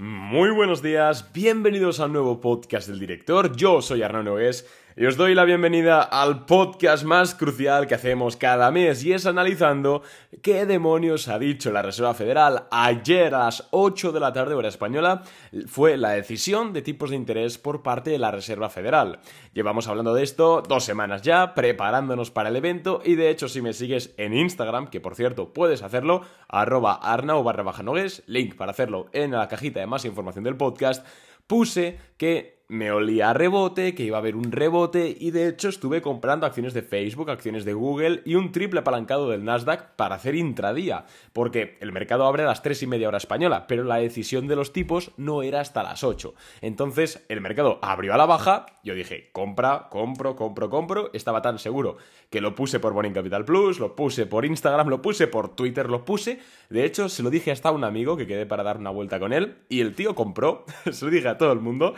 Muy buenos días, bienvenidos al nuevo podcast del director. Yo soy Arnaud Nogués y os doy la bienvenida al podcast más crucial que hacemos cada mes y es analizando qué demonios ha dicho la Reserva Federal ayer a las 8 de la tarde hora española fue la decisión de tipos de interés por parte de la Reserva Federal. Llevamos hablando de esto dos semanas ya, preparándonos para el evento y de hecho si me sigues en Instagram, que por cierto puedes hacerlo, arroba arnau barra baja link para hacerlo en la cajita de más información del podcast, puse que me olía a rebote, que iba a haber un rebote y de hecho estuve comprando acciones de Facebook, acciones de Google y un triple apalancado del Nasdaq para hacer intradía, porque el mercado abre a las 3 y media hora española, pero la decisión de los tipos no era hasta las 8. Entonces el mercado abrió a la baja, yo dije, compra, compro, compro, compro, estaba tan seguro que lo puse por Morning Capital Plus, lo puse por Instagram, lo puse por Twitter, lo puse, de hecho se lo dije hasta a un amigo que quedé para dar una vuelta con él y el tío compró, se lo dije a todo el mundo,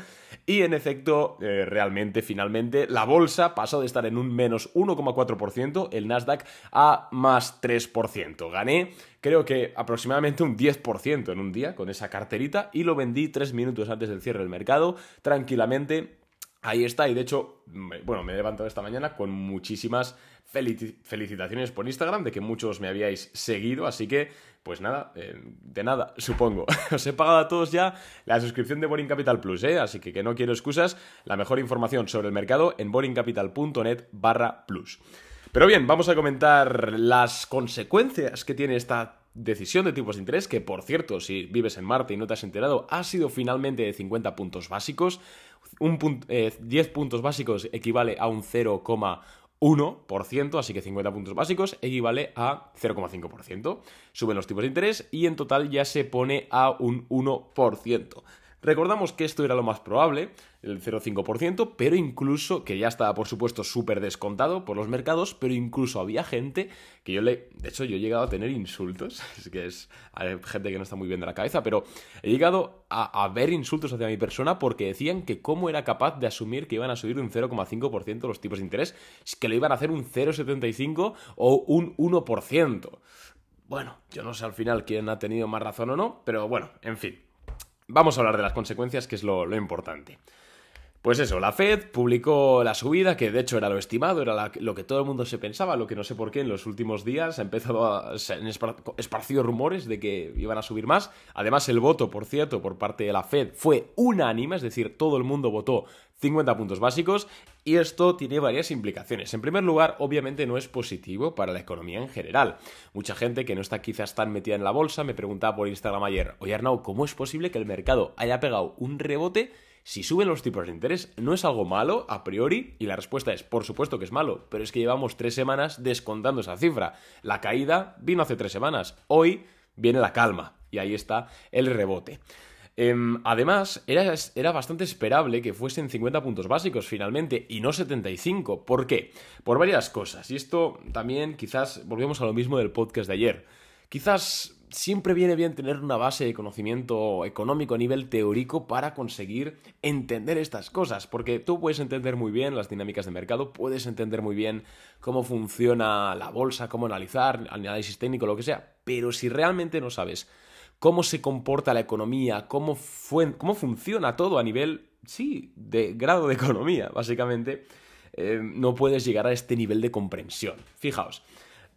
y en efecto, eh, realmente, finalmente, la bolsa pasó de estar en un menos 1,4%, el Nasdaq, a más 3%. Gané, creo que aproximadamente un 10% en un día con esa carterita y lo vendí tres minutos antes del cierre del mercado, tranquilamente Ahí está, y de hecho, bueno, me he levantado esta mañana con muchísimas felicitaciones por Instagram de que muchos me habíais seguido, así que, pues nada, eh, de nada, supongo. Os he pagado a todos ya la suscripción de Boring Capital Plus, ¿eh? así que que no quiero excusas, la mejor información sobre el mercado en boringcapital.net barra plus. Pero bien, vamos a comentar las consecuencias que tiene esta decisión de tipos de interés, que por cierto, si vives en Marte y no te has enterado, ha sido finalmente de 50 puntos básicos. Un 10 eh, puntos básicos equivale a un 0,1%, así que 50 puntos básicos equivale a 0,5%. Suben los tipos de interés y en total ya se pone a un 1%. Recordamos que esto era lo más probable, el 0,5%, pero incluso, que ya estaba por supuesto súper descontado por los mercados, pero incluso había gente que yo le... De hecho, yo he llegado a tener insultos, es que es gente que no está muy bien de la cabeza, pero he llegado a, a ver insultos hacia mi persona porque decían que cómo era capaz de asumir que iban a subir un 0,5% los tipos de interés, que lo iban a hacer un 0,75 o un 1%. Bueno, yo no sé al final quién ha tenido más razón o no, pero bueno, en fin. Vamos a hablar de las consecuencias, que es lo, importante. Pues eso, la Fed publicó la subida, que de hecho era lo estimado, era lo que todo el mundo se pensaba, lo que no sé por qué en los últimos días ha empezado a, se esparcido rumores de que iban a subir más. Además, el voto, por cierto, por parte de la Fed fue unánime, es decir, todo el mundo votó 50 puntos básicos y esto tiene varias implicaciones. En primer lugar, obviamente no es positivo para la economía en general. Mucha gente que no está quizás tan metida en la bolsa me preguntaba por Instagram ayer, oye Arnau, ¿cómo es posible que el mercado haya pegado un rebote? Si suben los tipos de interés, ¿no es algo malo a priori? Y la respuesta es, por supuesto que es malo, pero es que llevamos tres semanas descontando esa cifra. La caída vino hace tres semanas, hoy viene la calma y ahí está el rebote. Em, además, era, era bastante esperable que fuesen 50 puntos básicos finalmente y no 75. ¿Por qué? Por varias cosas. Y esto también quizás volvemos a lo mismo del podcast de ayer. Quizás siempre viene bien tener una base de conocimiento económico a nivel teórico para conseguir entender estas cosas, porque tú puedes entender muy bien las dinámicas de mercado, puedes entender muy bien cómo funciona la bolsa, cómo analizar, análisis técnico, lo que sea, pero si realmente no sabes cómo se comporta la economía, cómo, cómo funciona todo a nivel, sí, de grado de economía, básicamente, eh, no puedes llegar a este nivel de comprensión. Fijaos,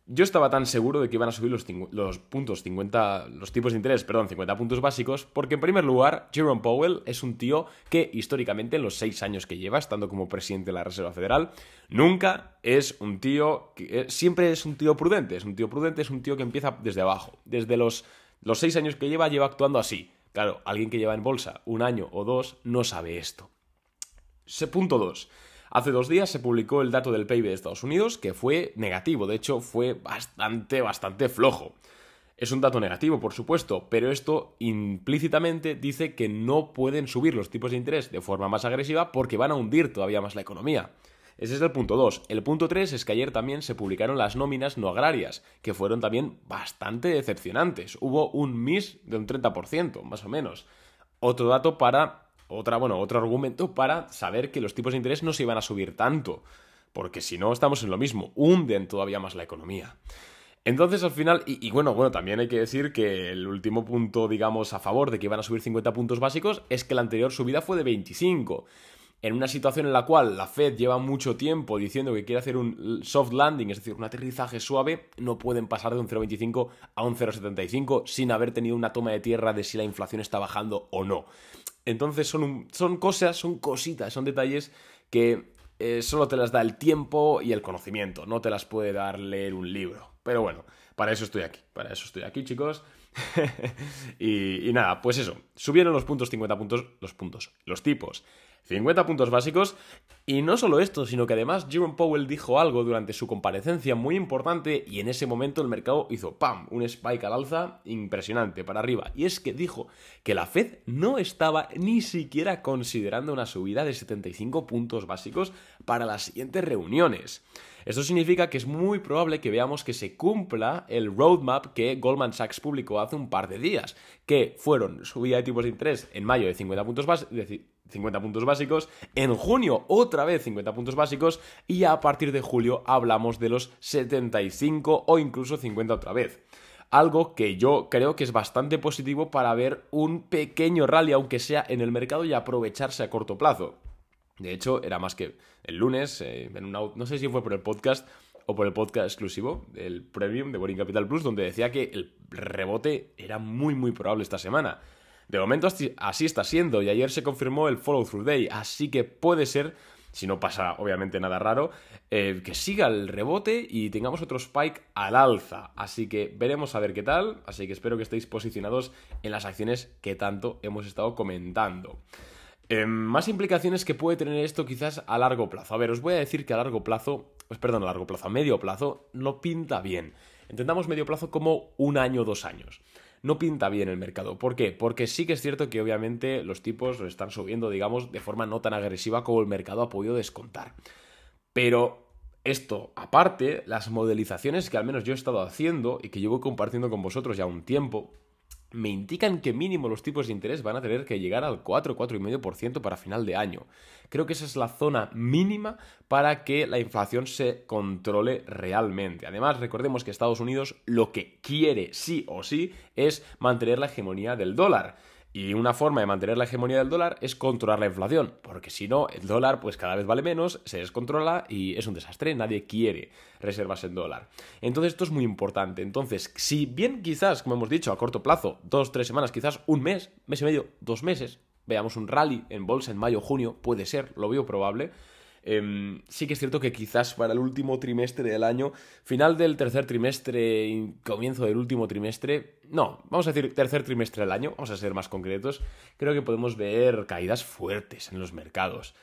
yo estaba tan seguro de que iban a subir los, puntos 50, los tipos de interés, perdón, 50 puntos básicos, porque en primer lugar, Jerome Powell es un tío que históricamente en los seis años que lleva estando como presidente de la Reserva Federal, nunca es un tío que eh, siempre es un tío prudente, es un tío prudente, es un tío que empieza desde abajo, desde los los seis años que lleva, lleva actuando así. Claro, alguien que lleva en bolsa un año o dos no sabe esto. Punto 2. Hace dos días se publicó el dato del PIB de Estados Unidos, que fue negativo, de hecho fue bastante, bastante flojo. Es un dato negativo, por supuesto, pero esto implícitamente dice que no pueden subir los tipos de interés de forma más agresiva porque van a hundir todavía más la economía. Ese es el punto 2. El punto 3 es que ayer también se publicaron las nóminas no agrarias, que fueron también bastante decepcionantes. Hubo un miss de un 30%, más o menos. Otro dato para otra, bueno, otro argumento para saber que los tipos de interés no se iban a subir tanto, porque si no estamos en lo mismo, hunden todavía más la economía. Entonces al final, y, bueno, bueno, también hay que decir que el último punto, digamos, a favor de que iban a subir 50 puntos básicos es que la anterior subida fue de 25 en una situación en la cual la Fed lleva mucho tiempo diciendo que quiere hacer un soft landing, es decir, un aterrizaje suave, no pueden pasar de un 0,25 a un 0,75 sin haber tenido una toma de tierra de si la inflación está bajando o no. Entonces son, son cosas, son cositas, son detalles que eh, solo te las da el tiempo y el conocimiento, no te las puede dar leer un libro. Pero bueno, para eso estoy aquí, para eso estoy aquí chicos. y, y nada, pues eso, subieron los puntos 50 puntos, los puntos, los tipos. 50 puntos básicos. Y no solo esto, sino que además Jerome Powell dijo algo durante su comparecencia muy importante y en ese momento el mercado hizo ¡pam! un spike al alza impresionante para arriba. Y es que dijo que la Fed no estaba ni siquiera considerando una subida de 75 puntos básicos para las siguientes reuniones. Esto significa que es muy probable que veamos que se cumpla el roadmap que Goldman Sachs publicó hace un par de días, que fueron subida de tipos de interés en mayo de 50 puntos básicos 50 puntos básicos, en junio otra vez 50 puntos básicos y a partir de julio hablamos de los 75 o incluso 50 otra vez algo que yo creo que es bastante positivo para ver un pequeño rally, aunque sea en el mercado, y aprovecharse a corto plazo. De hecho, era más que el lunes, eh, en no sé si fue por el podcast o por el podcast exclusivo, el Premium de Boring Capital Plus, donde decía que el rebote era muy, muy probable esta semana. De momento así está siendo y ayer se confirmó el follow through day, así que puede ser, si no pasa obviamente nada raro, eh, que siga el rebote y tengamos otro spike al alza. Así que veremos a ver qué tal, así que espero que estéis posicionados en las acciones que tanto hemos estado comentando. Em, más implicaciones que puede tener esto quizás a largo plazo. A ver, os voy a decir que a largo plazo, pues perdón, a largo plazo, a medio plazo, no pinta bien. Entendamos medio plazo como un año o dos años no pinta bien el mercado. ¿Por qué? Porque sí que es cierto que obviamente los tipos lo están subiendo, digamos, de forma no tan agresiva como el mercado ha podido descontar. Pero esto aparte, las modelizaciones que al menos yo he estado haciendo y que llevo compartiendo con vosotros ya un tiempo, me indican que mínimo los tipos de interés van a tener que llegar al 4, 4,5% para final de año. Creo que esa es la zona mínima para que la inflación se controle realmente. Además, recordemos que Estados Unidos lo que quiere sí o sí es mantener la hegemonía del dólar. Y una forma de mantener la hegemonía del dólar es controlar la inflación, porque si no, el dólar pues cada vez vale menos, se descontrola y es un desastre, nadie quiere reservas en dólar. Entonces esto es muy importante. Entonces, si bien quizás, como hemos dicho, a corto plazo, dos, tres semanas, quizás un mes, mes y medio, dos meses, veamos un rally en bolsa en mayo, junio, puede ser, lo veo probable, Em, sí que es cierto que quizás para el último trimestre del año, final del tercer trimestre comienzo del último trimestre, no, vamos a decir tercer trimestre del año, vamos a ser más concretos, creo que podemos ver caídas fuertes en los mercados.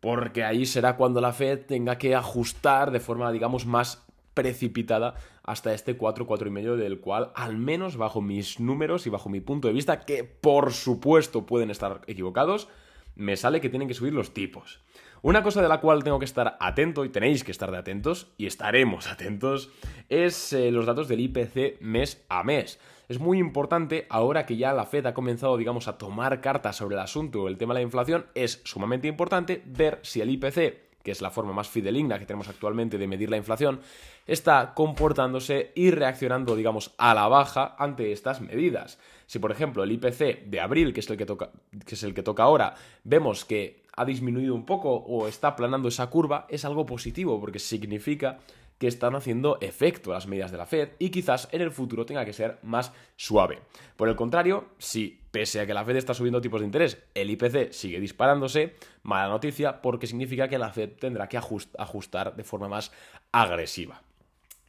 Porque ahí será cuando la Fed tenga que ajustar de forma, digamos, más precipitada hasta este 4, 4,5 del cual al menos bajo mis números y bajo mi punto de vista que por supuesto pueden estar equivocados, me sale que tienen que subir los tipos. Una cosa de la cual tengo que estar atento y tenéis que estar de atentos y estaremos atentos es eh, los datos del IPC mes a mes. Es muy importante, ahora que ya la Fed ha comenzado, digamos, a tomar cartas sobre el asunto, o el tema de la inflación, es sumamente importante ver si el IPC que es la forma más fideligna que tenemos actualmente de medir la inflación, está comportándose y reaccionando, digamos, a la baja ante estas medidas. Si, por ejemplo, el IPC de abril, que es el que toca, que es el que toca ahora, vemos que ha disminuido un poco o está aplanando esa curva, es algo positivo porque significa que están haciendo efecto las medidas de la Fed y quizás en el futuro tenga que ser más suave. Por el contrario, si pese a que la Fed está subiendo tipos de interés, el IPC sigue disparándose, mala noticia porque significa que la Fed tendrá que ajustar de forma más agresiva.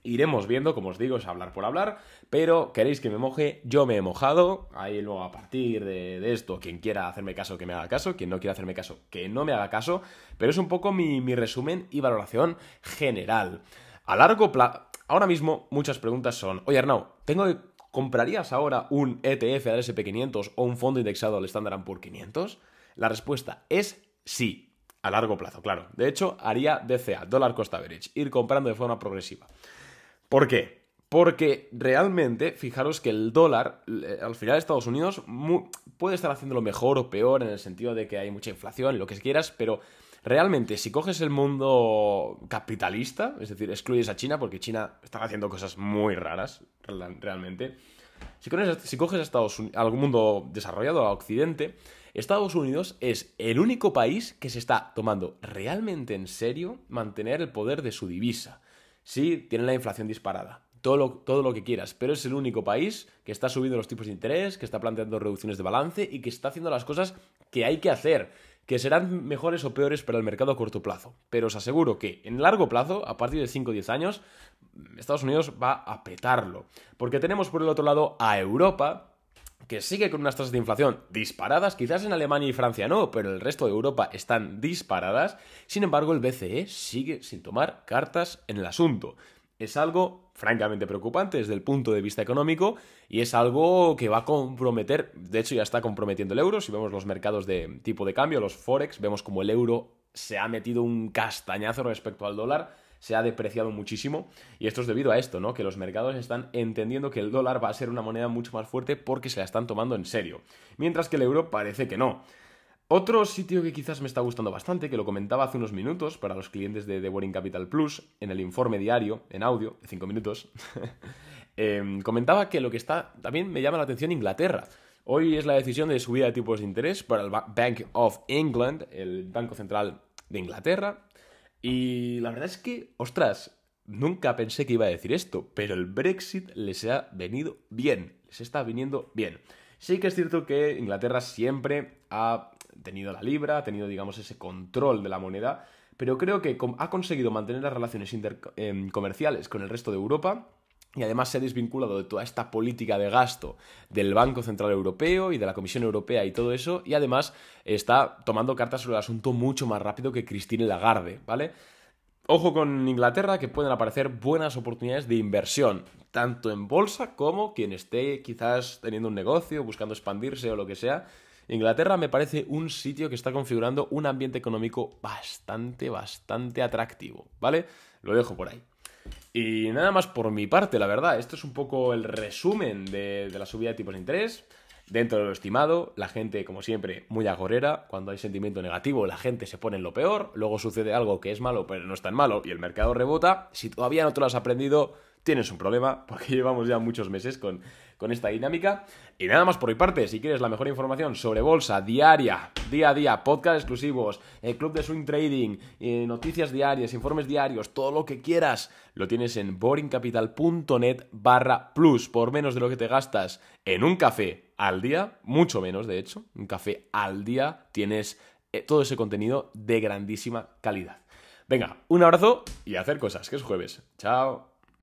Iremos viendo, como os digo, es hablar por hablar, pero queréis que me moje, yo me he mojado. Ahí luego a partir de, esto, quien quiera hacerme caso, que me haga caso, quien no quiera hacerme caso, que no me haga caso, pero es un poco mi, resumen y valoración general. A largo plazo, ahora mismo muchas preguntas son, oye Arnau, tengo que... ¿Comprarías ahora un ETF al SP500 o un fondo indexado al Standard Poor's 500? La respuesta es sí, a largo plazo, claro. De hecho, haría DCA, dólar cost average, ir comprando de forma progresiva. ¿Por qué? Porque realmente, fijaros que el dólar, eh, al final Estados Unidos puede estar haciendo lo mejor o peor en el sentido de que hay mucha inflación, lo que quieras, pero realmente si coges el mundo capitalista, es decir, excluyes a China, porque China está haciendo cosas muy raras, realmente, si coges, Estados algún mundo desarrollado, a Occidente, Estados Unidos es el único país que se está tomando realmente en serio mantener el poder de su divisa. Sí, tienen la inflación disparada, todo lo, todo lo que quieras, pero es el único país que está subiendo los tipos de interés, que está planteando reducciones de balance y que está haciendo las cosas que hay que hacer, que serán mejores o peores para el mercado a corto plazo. Pero os aseguro que en largo plazo, a partir de 5 o 10 años, Estados Unidos va a petarlo. Porque tenemos por el otro lado a Europa que sigue con unas tasas de inflación disparadas, quizás en Alemania y Francia no, pero el resto de Europa están disparadas, sin embargo el BCE sigue sin tomar cartas en el asunto. Es algo francamente preocupante desde el punto de vista económico y es algo que va a comprometer, de hecho ya está comprometiendo el euro, si vemos los mercados de tipo de cambio, los forex, vemos como el euro se ha metido un castañazo respecto al dólar se ha depreciado muchísimo y esto es debido a esto, ¿no? Que los mercados están entendiendo que el dólar va a ser una moneda mucho más fuerte porque se la están tomando en serio, mientras que el euro parece que no. Otro sitio que quizás me está gustando bastante, que lo comentaba hace unos minutos para los clientes de The Boring Capital Plus, en el informe diario, en audio, de 5 minutos, eh, comentaba que lo que está, también me llama la atención Inglaterra. Hoy es la decisión de subida de tipos de interés para el Bank of England, el Banco Central de Inglaterra. Y la verdad es que, ostras, nunca pensé que iba a decir esto, pero el Brexit les ha venido bien, les está viniendo bien. Sí que es cierto que Inglaterra siempre ha tenido la libra, ha tenido, digamos, ese control de la moneda, pero creo que ha conseguido mantener las relaciones em, comerciales con el resto de Europa y además se ha desvinculado de toda esta política de gasto del Banco Central Europeo y de la Comisión Europea y todo eso, y además está tomando cartas sobre el asunto mucho más rápido que Christine Lagarde, ¿vale? Ojo con Inglaterra que pueden aparecer buenas oportunidades de inversión, tanto en bolsa como quien esté quizás teniendo un negocio, buscando expandirse o lo que sea. Inglaterra me parece un sitio que está configurando un ambiente económico bastante, bastante atractivo, ¿vale? Lo dejo por ahí. Y nada más por mi parte, la verdad. Esto es un poco el resumen de, la subida de tipos de interés. Dentro de lo estimado, la gente, como siempre, muy agorera. Cuando hay sentimiento negativo, la gente se pone en lo peor. Luego sucede algo que es malo, pero no es tan malo, y el mercado rebota. Si todavía no te lo has aprendido, tienes un problema, porque llevamos ya muchos meses con con esta dinámica. Y nada más por mi parte, si quieres la mejor información sobre bolsa diaria, día a día, podcast exclusivos, el eh, club de swing trading, eh, noticias diarias, informes diarios, todo lo que quieras, lo tienes en boringcapital.net barra plus, por menos de lo que te gastas en un café al día, mucho menos de hecho, un café al día, tienes eh, todo ese contenido de grandísima calidad. Venga, un abrazo y hacer cosas, que es jueves. Chao.